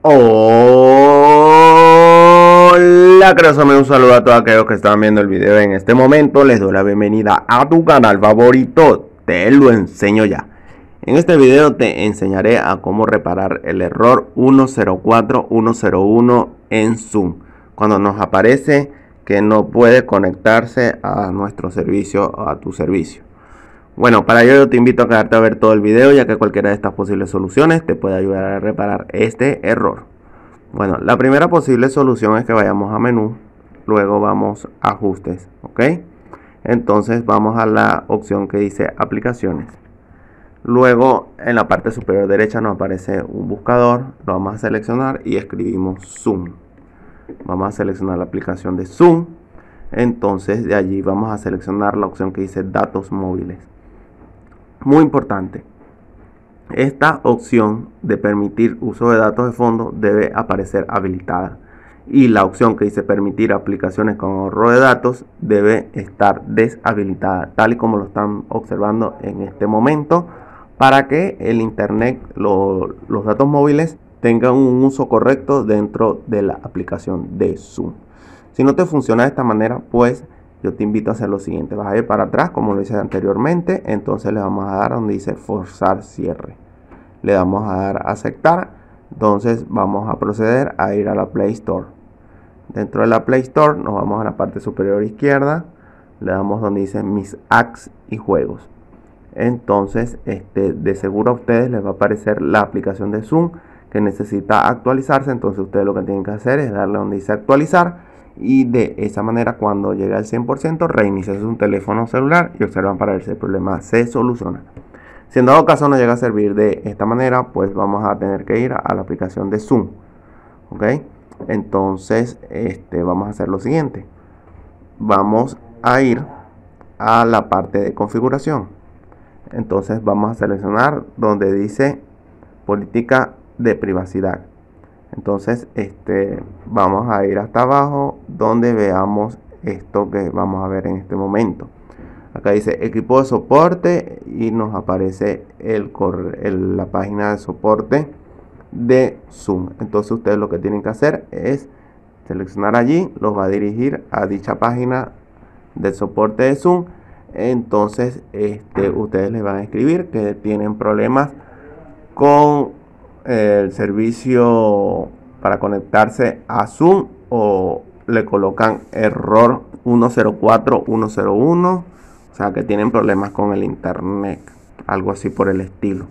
Hola, crasame un saludo a todos aquellos que están viendo el video en este momento. Les doy la bienvenida a tu canal favorito. Te lo enseño ya. En este video te enseñaré a cómo reparar el error 104101 en Zoom. Cuando nos aparece que no puede conectarse a nuestro servicio, o a tu servicio. Bueno, para ello yo te invito a quedarte a ver todo el video ya que cualquiera de estas posibles soluciones te puede ayudar a reparar este error. Bueno, la primera posible solución es que vayamos a menú, luego vamos a ajustes, ¿ok? Entonces vamos a la opción que dice aplicaciones. Luego en la parte superior derecha nos aparece un buscador, lo vamos a seleccionar y escribimos Zoom. Vamos a seleccionar la aplicación de Zoom. Entonces de allí vamos a seleccionar la opción que dice datos móviles. Muy importante. Esta opción de permitir uso de datos de fondo debe aparecer habilitada y la opción que dice permitir aplicaciones con ahorro de datos debe estar deshabilitada, tal y como lo están observando en este momento, para que el Internet, los datos móviles tengan un uso correcto dentro de la aplicación de Zoom. Si no te funciona de esta manera, pues yo te invito a hacer lo siguiente. Vas a ir para atrás como lo hice anteriormente. Entonces le vamos a dar donde dice forzar cierre. Le vamos a dar aceptar. Entonces vamos a proceder a ir a la Play Store. Dentro de la Play Store nos vamos a la parte superior izquierda. Le damos donde dice mis apps y juegos. Entonces este, de seguro a ustedes les va a aparecer la aplicación de Zoom que necesita actualizarse. Entonces ustedes lo que tienen que hacer es darle donde dice actualizar y de esa manera cuando llega al 100% reinicia un teléfono celular y observan para ver si el problema se soluciona. Si en dado caso no llega a servir de esta manera, pues vamos a tener que ir a la aplicación de Zoom. ¿Ok? Entonces, este, vamos a hacer lo siguiente. Vamos a ir a la parte de configuración. Entonces vamos a seleccionar donde dice política de privacidad. Entonces, este, vamos a ir hasta abajo donde veamos esto que vamos a ver en este momento. Acá dice equipo de soporte y nos aparece el, la página de soporte de Zoom. Entonces ustedes lo que tienen que hacer es seleccionar allí, los va a dirigir a dicha página de soporte de Zoom. Entonces este, ustedes les van a escribir que tienen problemas con el servicio para conectarse a Zoom o le colocan error 104101, o sea que tienen problemas con el internet, algo así por el estilo.